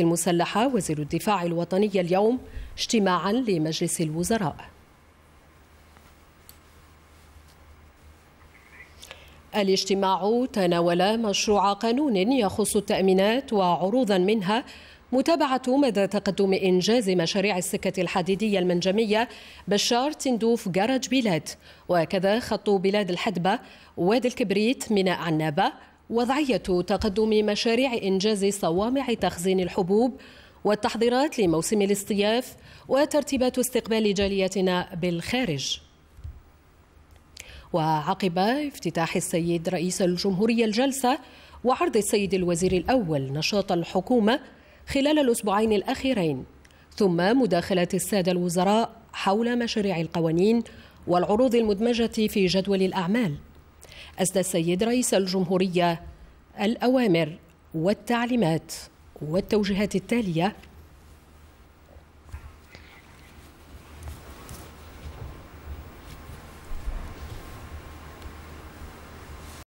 المسلحة وزير الدفاع الوطني اليوم اجتماعا لمجلس الوزراء الاجتماع تناول مشروع قانون يخص التأمينات وعروضا منها متابعة مدى تقدم إنجاز مشاريع السكة الحديدية المنجمية بشار تندوف جرج بلاد وكذا خط بلاد الحدبة وادي الكبريت ميناء عنابة وضعية تقدم مشاريع إنجاز صوامع تخزين الحبوب والتحضيرات لموسم الاصطياف وترتيبات استقبال جاليتنا بالخارج وعقب افتتاح السيد رئيس الجمهورية الجلسة وعرض السيد الوزير الأول نشاط الحكومة خلال الأسبوعين الأخيرين ثم مداخلة السادة الوزراء حول مشاريع القوانين والعروض المدمجة في جدول الأعمال أسدى السيد رئيس الجمهورية الأوامر والتعليمات والتوجيهات التالية